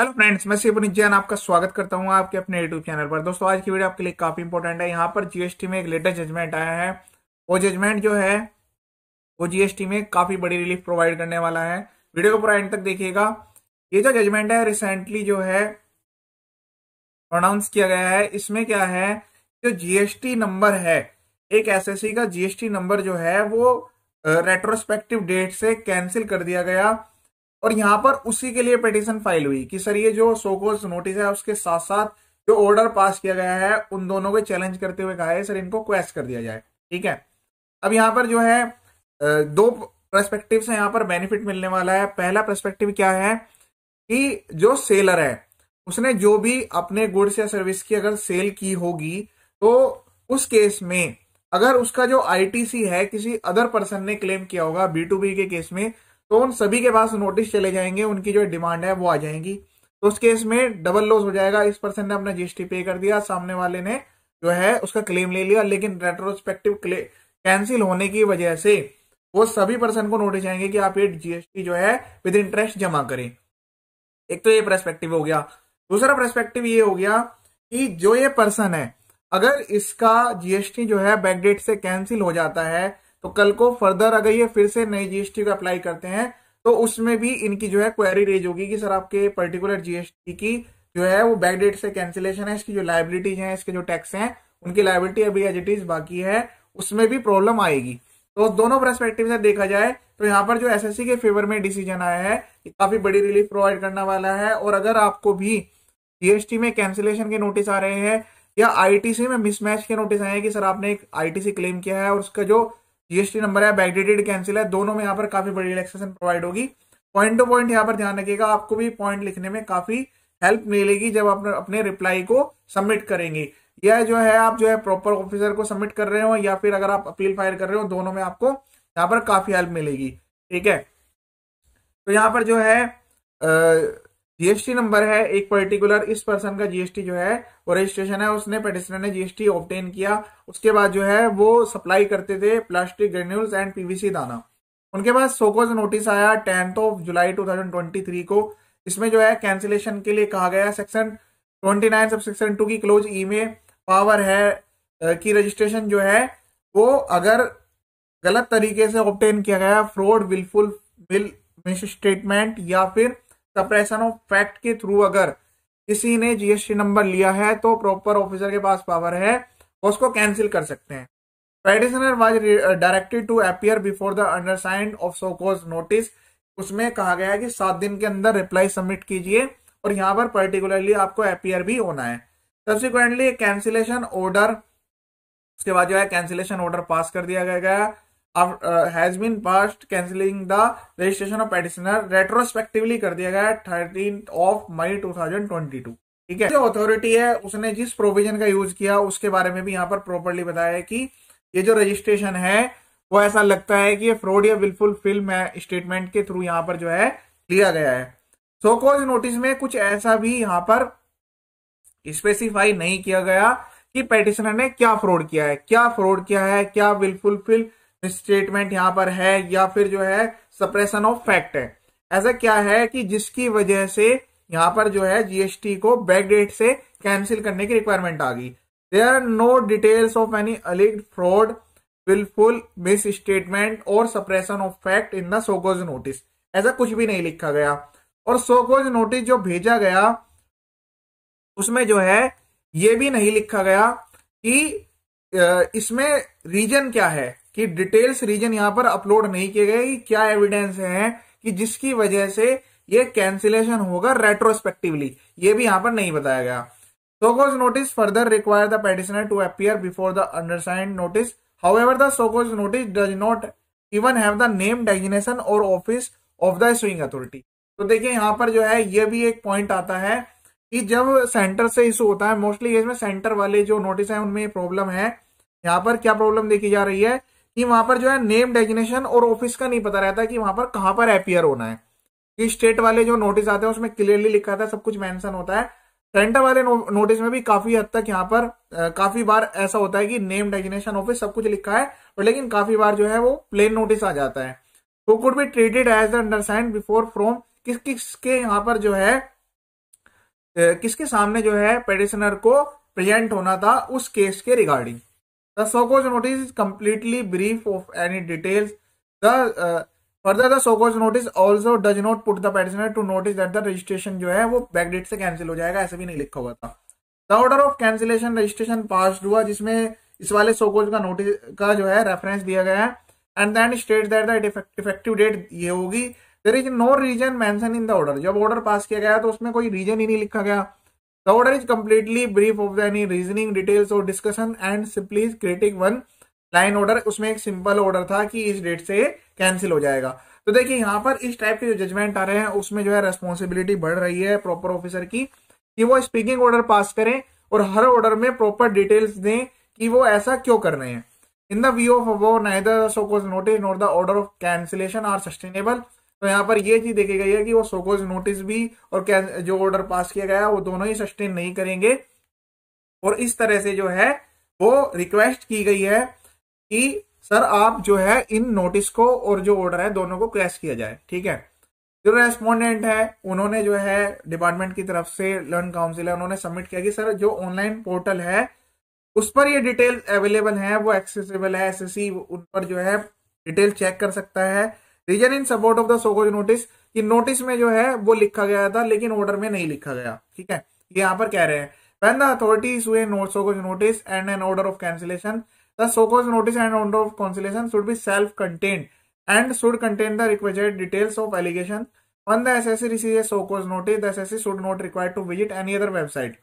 Hello friends मैं शिव जैन आपका स्वागत करता हूं आपके अपने यूट्यूब चैनल पर दोस्तों आज की वीडियो आपके लिए काफी इंपॉर्टेंट है यहाँ पर जीएसटी में एक लेटेस्ट जजमेंट आया है वो जजमेंट जो है वो जीएसटी में काफी बड़ी रिलीफ प्रोवाइड करने वाला है वीडियो को पूरा एंड तक देखिएगा ये जो जजमेंट है रिसेंटली जो है प्रोनाउंस किया गया है इसमें क्या है जो जीएसटी नंबर है एक एस का जीएसटी नंबर जो है वो रेट्रोस्पेक्टिव डेट से कैंसिल कर दिया गया और यहां पर उसी के लिए पिटिशन फाइल हुई कि सर ये जो सोकोस नोटिस है उसके साथ साथ जो ऑर्डर पास किया गया है उन दोनों को चैलेंज करते हुए कहा है सर इनको क्वेस्ट कर दिया जाए ठीक है अब यहां पर जो है दो प्रस्पेक्टिव से यहां पर बेनिफिट मिलने वाला है पहला प्रस्पेक्टिव क्या है कि जो सेलर है उसने जो भी अपने गुड्स या सर्विस की अगर सेल की होगी तो उस केस में अगर उसका जो आईटीसी है किसी अदर पर्सन ने क्लेम किया होगा बी टू बी के केस में तो उन सभी के पास नोटिस चले जाएंगे उनकी जो डिमांड है वो आ जाएगी तो उस केस में डबल लॉस हो जाएगा इस पर्सन ने अपना जीएसटी पे कर दिया सामने वाले ने जो है उसका क्लेम ले लिया लेकिन रेट्रोस्पेक्टिव कैंसिल होने की वजह से वो सभी पर्सन को नोटिस आएंगे कि आप ये जीएसटी जो है विद इंटरेस्ट जमा करें एक तो ये परस्पेक्टिव हो गया दूसरा प्रस्पेक्टिव ये हो गया कि जो ये पर्सन है अगर इसका जीएसटी जो है बैकडेट से कैंसिल हो जाता है तो कल को फर्दर अगर ये फिर से नई जीएसटी को अप्लाई करते हैं तो उसमें भी इनकी जो है क्वेरी रेज होगी कि सर आपके पर्टिकुलर जीएसटी की जो है वो बैकडेट से कैंसिलेशन है इसकी जो लाइबिलिटीज है इसके जो टैक्स हैं उनकी लाइबिलिटी अभी एज इट इज बाकी है उसमें भी प्रॉब्लम आएगी तो दोनों परस्पेक्टिव से देखा जाए तो यहाँ पर जो एसएससी के फेवर में डिसीजन आया है ये काफी बड़ी रिलीफ प्रोवाइड करने वाला है और अगर आपको भी जीएसटी में कैंसिलेशन के नोटिस आ रहे हैं या आईटीसी में मिसमैच के नोटिस आए हैं कि सर आपने एक आईटीसी क्लेम किया है और उसका जो जीएसटी नंबर है बैकडेटेड कैंसिल है दोनों में यहाँ पर काफी बड़ी रिलेक्सेशन प्रोवाइड होगी पॉइंट टू पॉइंट यहाँ पर ध्यान रखिएगा आपको भी पॉइंट लिखने में काफी हेल्प मिलेगी जब आप अपने रिप्लाई को सबमिट करेंगे यह जो है आप जो है प्रॉपर ऑफिसर को सबमिट कर रहे हो या फिर अगर आप अपील फायर कर रहे हो दोनों में आपको यहाँ पर काफी हेल्प मिलेगी ठीक है तो यहाँ पर जो है आ, जीएसटी नंबर है एक पर्टिकुलर इस पर्सन का जीएसटी जो है वो रजिस्ट्रेशन है उसने पेटिसनर ने जीएसटी ऑप्टेन किया उसके बाद जो है वो सप्लाई करते थे प्लास्टिक ग्रेन्यूल्स एंड पीवीसी दाना उनके पास सोकोज नोटिस आया टेंथ ऑफ जुलाई 2023 को इसमें जो है कैंसिलेशन के लिए कहा गया section twenty nine sub section two की क्लोज ई में पावर है की रजिस्ट्रेशन जो है वो अगर गलत तरीके से ऑप्टेन किया गया fraud wilful will misstatement या फिर सप्रेशन ऑफ फैक्ट के थ्रू अगर किसी ने जीएसटी नंबर लिया है तो प्रॉपर ऑफिसर के पास पावर है उसको कैंसिल कर सकते हैं practitioner was directed to appear before the undersigned of show cause notice उसमें कहा गया है कि सात दिन के अंदर रिप्लाई सबमिट कीजिए और यहाँ पर पर्टिकुलरली आपको अपियर भी होना है सब्सिक्वेंटली कैंसिलेशन ऑर्डर उसके बाद जो है कैंसिलेशन ऑर्डर पास कर दिया गया has been passed cancelling the registration of petitioner retrospectively कर दिया गया है thirteen of May two thousand twenty two ठीक है जो अथॉरिटी है उसने जिस प्रोविजन का यूज किया उसके बारे में भी यहाँ पर प्रॉपरली बताया है कि ये जो रजिस्ट्रेशन है वो ऐसा लगता है कि ये फ्रॉड या विलफुल फिल्म स्टेटमेंट के थ्रू यहाँ पर जो है लिया गया है सो सोकोज नोटिस में कुछ ऐसा भी यहाँ पर स्पेसिफाई नहीं किया गया कि पेटिशनर ने क्या फ्रॉड किया है क्या फ्रॉड किया है क्या विलफुल फिल्म स्टेटमेंट यहां पर है या फिर जो है सप्रेशन ऑफ फैक्ट है ऐसा क्या है कि जिसकी वजह से यहां पर जो है जीएसटी को बैक डेट से कैंसिल करने की रिक्वायरमेंट आ गई there are no details of any alleged fraud wilful misstatement और suppression of fact in the show cause notice ऐसा कुछ भी नहीं लिखा गया और सोकोज नोटिस जो भेजा गया उसमें जो है ये भी नहीं लिखा गया कि इसमें रीजन क्या है कि डिटेल्स रीजन यहां पर अपलोड नहीं किए गए क्या एविडेंस है कि जिसकी वजह से ये कैंसिलेशन होगा रेट्रोस्पेक्टिवली ये भी यहां पर नहीं बताया गया show cause notice further require the petitioner to appear before the undersigned notice however the soko's notice does not even have the name designation और office of the issuing authority तो देखिये यहां पर जो है ये भी एक पॉइंट आता है कि जब सेंटर से इशू होता है मोस्टली इसमें सेंटर वाले जो नोटिस है उनमें प्रॉब्लम है यहां पर क्या प्रॉब्लम देखी जा रही है कि वहां पर जो है नेम डेजिनेशन और ऑफिस का नहीं पता रहता कि वहां पर कहां पर एपियर होना है कि स्टेट वाले जो नोटिस आते हैं उसमें क्लियरली लिखा था सब कुछ मेंशन होता है सेंटर वाले नो, नोटिस में भी काफी हद तक यहाँ पर आ, काफी बार ऐसा होता है कि नेम डेजिनेशन ऑफिस सब कुछ लिखा है और लेकिन काफी बार जो है वो प्लेन नोटिस आ जाता है वो could be treated as understand before from किस किस के यहाँ पर जो है किसके सामने जो है पेडिशनर को प्रेजेंट होना था उस केस के regarding The Soko's notice is completely brief of any details. The uh, further the show cause notice also does not put the petitioner to notice that the registration जो है वो बैकडेट से कैंसिल हो जाएगा ऐसे भी नहीं लिखा हुआ था the order of cancellation registration पास हुआ जिसमें इस वाले सोकोज का नोटिस का जो है रेफरेंस दिया गया है and then state that the effective date ये होगी there is no reason mention in the order जब ऑर्डर पास किया गया तो उसमें कोई रीजन ही नहीं लिखा गया The order is completely brief of any reasoning, details or discussion and simply creating one line order उसमें एक सिंपल ऑर्डर था कि इस डेट से कैंसिल हो जाएगा तो देखिए यहाँ पर इस टाइप के जो जजमेंट आ रहे हैं उसमें जो है रेस्पॉन्सिबिलिटी बढ़ रही है प्रॉपर ऑफिसर की कि वो स्पीकिंग ऑर्डर पास करें और हर ऑर्डर में प्रॉपर डिटेल्स दें कि वो ऐसा क्यों कर रहे हैं in the view of above neither show cause notice nor the order of cancellation are sustainable तो यहाँ पर ये चीज देखी गई है कि वो सोकोज नोटिस भी और जो ऑर्डर पास किया गया वो दोनों ही सस्टेन नहीं करेंगे और इस तरह से जो है वो रिक्वेस्ट की गई है कि सर आप जो है इन नोटिस को और जो ऑर्डर है दोनों को क्रैश किया जाए ठीक है जो रेस्पोंडेंट है उन्होंने जो है डिपार्टमेंट की तरफ से लर्न काउंसिल है उन्होंने सबमिट किया कि सर जो ऑनलाइन पोर्टल है उस पर ये डिटेल अवेलेबल है वो एक्सेसिबल है एसएससी उन पर जो है डिटेल चेक कर सकता है reason in support of the show cause notice कि नोटिस में जो है वो लिखा गया था लेकिन ऑर्डर में नहीं लिखा गया ठीक है यहां पर कह रहे हैं when the authorities show cause notice and an order of cancellation the show cause notice and order of conciliation should be self contained and should contain the requested details of allegation one the assessee receives a show cause notice the assessee should not require to visit any other website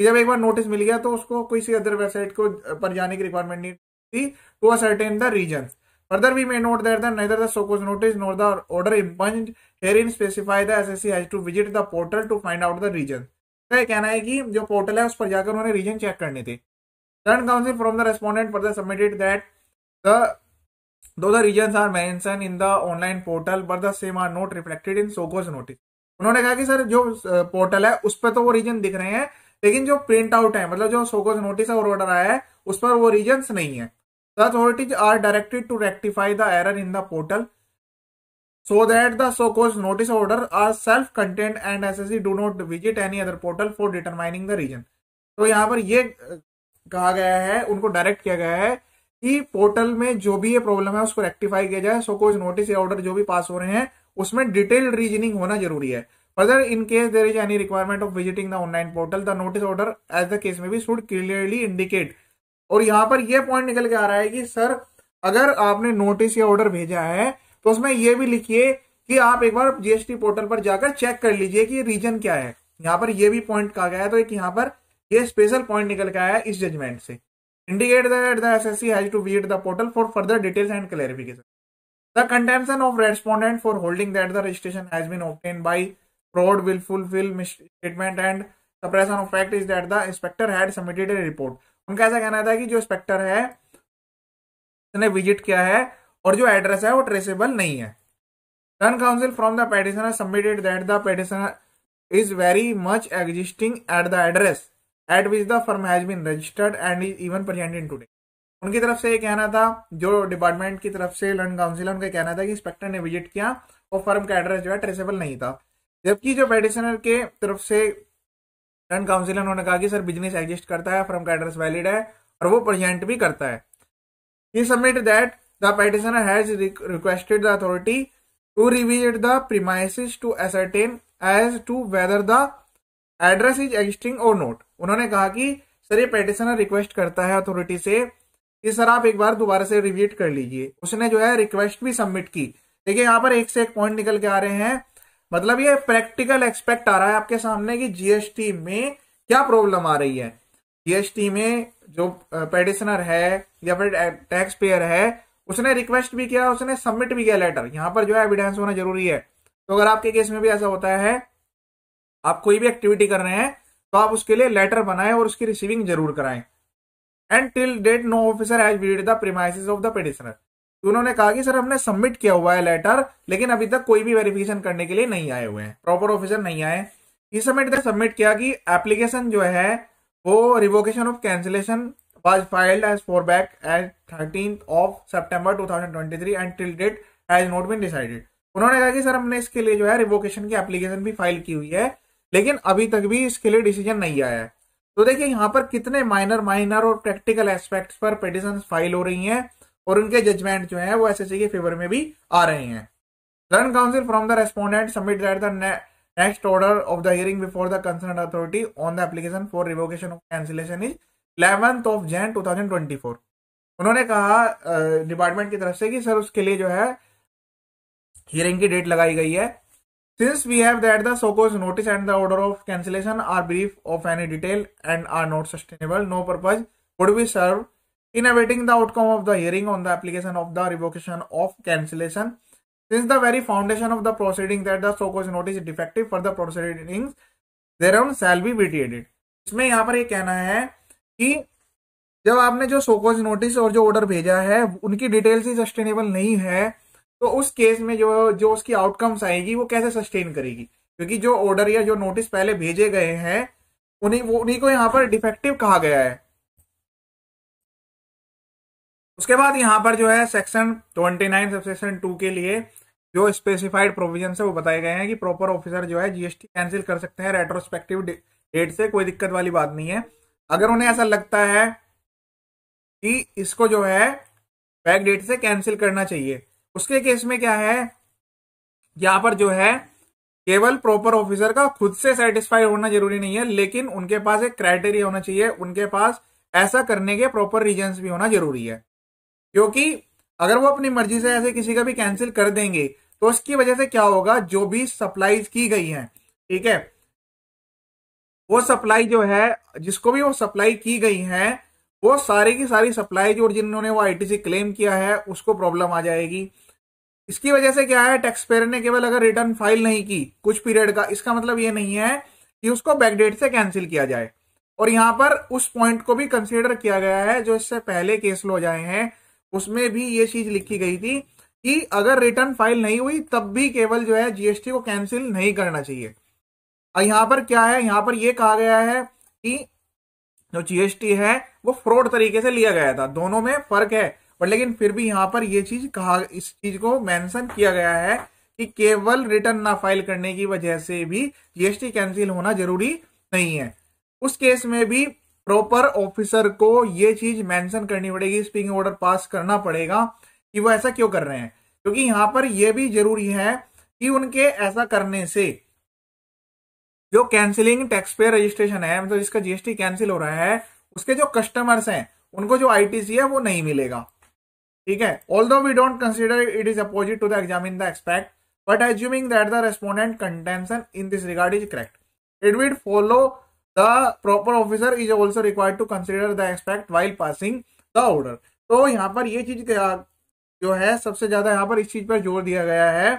जब एक बार notice मिल गया तो उसको किसी other website को पर जाने की रिक्वायरमेंट नहीं थी to attend the reason Further, we may note that the, neither the so-called notice nor the order impunged herein specify the SSC has to visit the portal to find out the region. तो ये कहना है कि जो portal है उस पर जाकर उन्होंने रीजन चेक करने थे टर्न counsel from the respondent further submitted that the though the reason are mention in the online portal but the same are not reflected in show cause notice उन्होंने कहा कि सर जो पोर्टल है उस पर तो वो रीजन दिख रहे हैं लेकिन जो प्रिंट आउट है मतलब जो सोकोज नोटिस है और ऑर्डर आया है उस पर वो रीजन नहीं है The authorities are directed to rectify the error in the portal so that the so-called notice order are self-contained and SSC do not visit any other portal for determining the reason तो यहाँ पर ये कहा गया है उनको direct किया गया है कि पोर्टल में जो भी ये प्रॉब्लम है उसको रेक्टिफाई किया जाए सो कोज नोटिस या ऑर्डर जो भी पास हो रहे हैं उसमें डिटेल्ड रीजनिंग होना जरूरी है further in case there is any requirement of visiting the online portal the notice order as the case में भी शुड क्लियरली इंडिकेट और यहां पर यह पॉइंट निकल के आ रहा है कि सर अगर आपने नोटिस या ऑर्डर भेजा है तो उसमें यह भी लिखिए कि आप एक बार जीएसटी पोर्टल पर जाकर चेक कर लीजिए कि रीजन क्या है यहां पर यह भी पॉइंट कहा गया है तो एक यहां पर यह स्पेशल पॉइंट निकल के आया इस जजमेंट से indicate that the assessee has to visit the portal for further details and clarification the contention of respondent for holding that the registration has been obtained by fraud will fulfil statement and the suppression of fact is that the inspector had submitted a report उनका ऐसा कहना था कि जो Spectre है उसने visit किया है और जो एड्रेस है वो ट्रेसेबल नहीं है टर्न counsel from the petitioner submitted that the petitioner is very much existing at the address at which the firm has been registered and is even present in today उनकी तरफ से ये कहना था जो डिपार्टमेंट की तरफ से लर्न काउंसिल है उनका कहना था कि इंस्पेक्टर ने विजिट किया और फर्म का एड्रेस जो है ट्रेसेबल नहीं था जबकि जो पेटिशनर के तरफ से टर्न काउंसिलर उन्होंने कहा कि सर बिजनेस एग्जिस्ट करता है फर्म का एड्रेस वैलिड है और वो प्रेजेंट भी करता है he submit that the petitioner has requested the authority to revisit the premises to ascertain as to whether the address is existing और नोट उन्होंने कहा कि सर ये पेटिशनर रिक्वेस्ट करता है अथॉरिटी से कि सर आप एक बार दोबारा से रिविजिट कर लीजिए उसने जो है रिक्वेस्ट भी सबमिट की देखिए यहां पर एक से एक पॉइंट निकल के आ रहे हैं मतलब ये प्रैक्टिकल एक्सपेक्ट आ रहा है आपके सामने कि जीएसटी में क्या प्रॉब्लम आ रही है जीएसटी में जो पेडिशनर है या फिर टैक्स पेयर है उसने रिक्वेस्ट भी किया उसने सबमिट भी किया लेटर यहां पर जो है एविडेंस होना जरूरी है तो अगर आपके केस में भी ऐसा होता है आप कोई भी एक्टिविटी कर रहे हैं तो आप उसके लिए लेटर बनाएं और उसकी रिसीविंग जरूर कराएं and till date no officer has the premises of the petitioner तो उन्होंने कहा कि सर हमने सबमिट किया हुआ है लेटर लेकिन अभी तक कोई भी वेरिफिकेशन करने के लिए नहीं आए हुए हैं प्रॉपर ऑफिसर नहीं आए इस सबमिट तक सबमिट किया कि एप्लीकेशन जो है वो revocation of cancellation was filed as for back at thirteen of September two and till date has not been decided उन्होंने कहा कि सर हमने इसके लिए जो है रिवोकेशन की एप्लीकेशन भी फाइल की हुई है लेकिन अभी तक भी इसके लिए डिसीजन नहीं आया है तो देखिए यहाँ पर कितने माइनर माइनर और प्रैक्टिकल एस्पेक्ट्स पर पिटिशन फाइल हो रही हैं और उनके जजमेंट जो है वो एस के फेवर में भी आ रहे हैं learned counsel from the respondent submit that the next order of the hearing before the concerned authority on the application for revocation of cancellation is 11th of Jan 2024 उन्होंने कहा डिपार्टमेंट की तरफ से कि सर उसके लिए जो है हियरिंग की डेट लगाई गई है since we have that the show cause notice and the order of cancellation are brief of any detail and are not sustainable no purpose would be serve in awaiting the outcome of the hearing on the application of the revocation of cancellation since the very foundation of the proceeding that the so cause notice is defective for the proceedings thereon shall be vitiated इसमें यहाँ पर ये कहना है कि जब आपने जो सोकोज नोटिस और जो ऑर्डर भेजा है उनकी डिटेल्स ही सस्टेनेबल नहीं है तो उस केस में जो जो उसकी आउटकम्स आएगी वो कैसे सस्टेन करेगी क्योंकि जो ऑर्डर या जो नोटिस पहले भेजे गए हैं उन्हीं वो उन्हीं को यहाँ पर डिफेक्टिव कहा गया है उसके बाद यहाँ पर जो है section twenty nine sub section two के लिए जो स्पेसिफाइड प्रोविजन है वो बताए गए हैं कि प्रॉपर ऑफिसर जो है जीएसटी कैंसिल कर सकते हैं रेट्रोस्पेक्टिव डेट से कोई दिक्कत वाली बात नहीं है अगर उन्हें ऐसा लगता है कि इसको जो है बैक डेट से कैंसिल करना चाहिए उसके केस में क्या है यहां पर जो है केवल प्रॉपर ऑफिसर का खुद से सेटिस्फाई होना जरूरी नहीं है लेकिन उनके पास एक क्राइटेरिया होना चाहिए उनके पास ऐसा करने के प्रॉपर रीजन भी होना जरूरी है क्योंकि अगर वो अपनी मर्जी से ऐसे किसी का भी कैंसिल कर देंगे तो उसकी वजह से क्या होगा जो भी सप्लाईज की गई है ठीक है वो सप्लाई जो है जिसको भी वो सप्लाई की गई है वो सारी की सारी सप्लाई जो जिन्होंने वो आईटीसी क्लेम किया है उसको प्रॉब्लम आ जाएगी इसकी वजह से क्या है टैक्स पेयर ने केवल अगर रिटर्न फाइल नहीं की कुछ पीरियड का इसका मतलब ये नहीं है कि उसको बैकडेट से कैंसिल किया जाए और यहां पर उस पॉइंट को भी कंसीडर किया गया है जो इससे पहले केस लो जाए हैं उसमें भी ये चीज लिखी गई थी कि अगर रिटर्न फाइल नहीं हुई तब भी केवल जो है जीएसटी को कैंसिल नहीं करना चाहिए और यहां पर क्या है यहां पर यह कहा गया है कि जो जीएसटी है वो फ्रॉड तरीके से लिया गया था दोनों में फर्क है पर लेकिन फिर भी यहां पर यह चीज कहा इस चीज को मेंशन किया गया है कि केवल रिटर्न ना फाइल करने की वजह से भी जीएसटी कैंसिल होना जरूरी नहीं है उस केस में भी प्रॉपर ऑफिसर को ये चीज मेंशन करनी पड़ेगी स्पीकिंग ऑर्डर पास करना पड़ेगा कि वो ऐसा क्यों कर रहे हैं क्योंकि यहां पर यह भी जरूरी है कि उनके ऐसा करने से जो कैंसिलिंग टैक्स पे रजिस्ट्रेशन है मतलब तो जिसका जीएसटी कैंसिल हो रहा है उसके जो कस्टमर्स हैं उनको जो आईटीसी है वो नहीं मिलेगा ठीक है although we don't consider it is opposite to the exam in the expect but assuming that the respondent contention in this regard is correct it would follow the proper officer is also required to consider the aspect while passing the order तो यहाँ पर ये चीज जो है सबसे ज्यादा यहाँ पर इस चीज पर जोर दिया गया है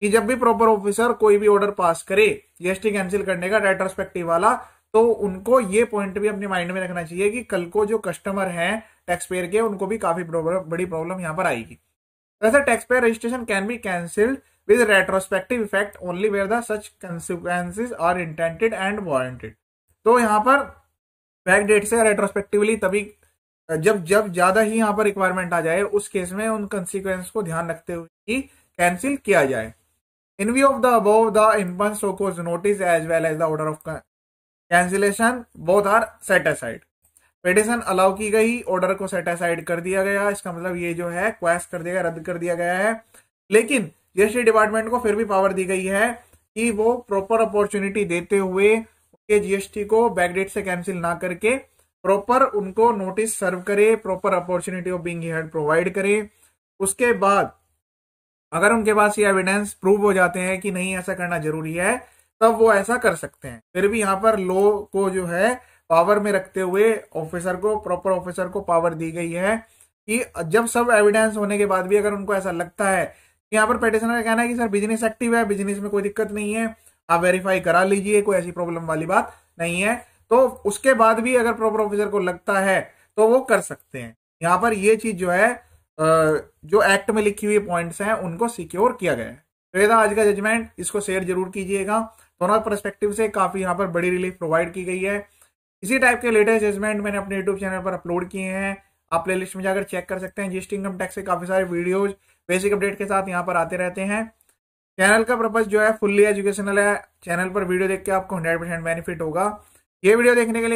कि जब भी प्रॉपर ऑफिसर कोई भी ऑर्डर पास करे जीएसटी कैंसिल करने का रेट्रोस्पेक्टिव वाला तो उनको ये पॉइंट भी अपने माइंड में रखना चाहिए कि कल को जो कस्टमर हैं टैक्स पेयर के उनको भी काफी बड़ी प्रॉब्लम यहाँ पर आएगी वैसे taxpayer registration can be cancelled with retrospective effect only where the such consequences are intended and warranted तो यहाँ पर बैक डेट से रेट्रोस्पेक्टिवली तभी जब जब ज्यादा ही यहाँ पर रिक्वायरमेंट आ जाए उस केस में उन कंसिक्वेंस को ध्यान रखते हुए ही कैंसिल किया जाए in view of the uh the इम्पल्स notice as well as the order of cancellation both are set aside aside petition allow की गई ऑर्डर को सेटेसाइड कर दिया गया इसका मतलब ये जो है क्वेस्ट कर दिया गया रद्द कर दिया गया है लेकिन जीएसटी डिपार्टमेंट को फिर भी पावर दी गई है कि वो प्रॉपर अपॉर्चुनिटी देते हुए के जीएसटी को बैकडेट से कैंसिल ना करके प्रॉपर उनको नोटिस सर्व करे proper opportunity of being heard provide करे उसके बाद अगर उनके पास ये एविडेंस प्रूव हो जाते हैं कि नहीं ऐसा करना जरूरी है तब वो ऐसा कर सकते हैं फिर भी यहाँ पर लो को जो है पावर में रखते हुए ऑफिसर को प्रॉपर ऑफिसर को पावर दी गई है कि जब सब एविडेंस होने के बाद भी अगर उनको ऐसा लगता है यहाँ पर पेटिशनर का कहना है कि सर बिजनेस एक्टिव है बिजनेस में कोई दिक्कत नहीं है आप वेरीफाई करा लीजिए कोई ऐसी प्रॉब्लम वाली बात नहीं है तो उसके बाद भी अगर ऑफिसर को लगता है तो वो कर सकते हैं यहाँ पर ये चीज जो है जो एक्ट में लिखी हुई पॉइंट्स हैं उनको सिक्योर किया गया है तो ये था आज का जजमेंट इसको शेयर जरूर कीजिएगा दोनों परस्पेक्टिव से काफी यहाँ पर बड़ी रिलीफ प्रोवाइड की गई है इसी टाइप के लेटेस्ट जजमेंट मैंने अपने यूट्यूब चैनल पर अपलोड किए हैं आप प्ले में जाकर चेक कर सकते हैं जीएसटी इनकम टैक्स से काफी सारे वीडियोज बेसिक अपडेट के साथ यहाँ पर आते रहते हैं चैनल का पर्पज जो है फुल्ली एजुकेशनल है चैनल पर वीडियो देख के आपको हंड्रेड परसेंट बेनिफिट होगा ये वीडियो देखने के लिए